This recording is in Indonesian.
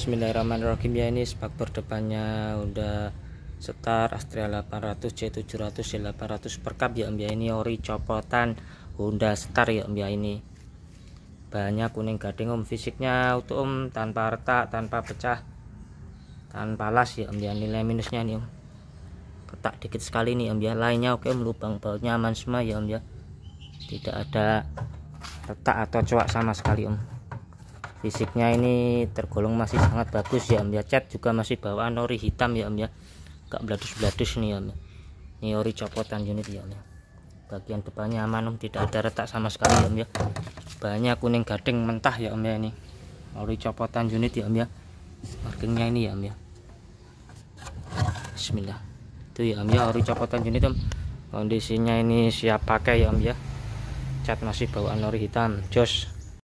Bismillahirrahmanirrahim ya ini spakbor depannya Honda Star Astrea 800 C700 C800 per cup ya Om ini ori copotan Honda Star ya Om ini banyak kuning gading Om fisiknya utuh Om tanpa retak tanpa pecah tanpa las ya Om ya nilai minusnya nih Om ketak dikit sekali nih Om lainnya oke Om lubang bautnya aman semua ya Om ya tidak ada retak atau coak sama sekali Om fisiknya ini tergolong masih sangat bagus ya Om ya cat juga masih bawaan ori hitam ya Om ya gak beladus-beladus nih ya Om ini ori copotan unit ya Om ya bagian depannya aman Om tidak ada retak sama sekali ya Om ya banyak kuning gading mentah ya Om ya ini ori copotan unit ya Om ya markingnya ini ya Om ya Bismillah itu ya Om ya ori copotan unit Om kondisinya ini siap pakai ya Om ya cat masih bawaan ori hitam jos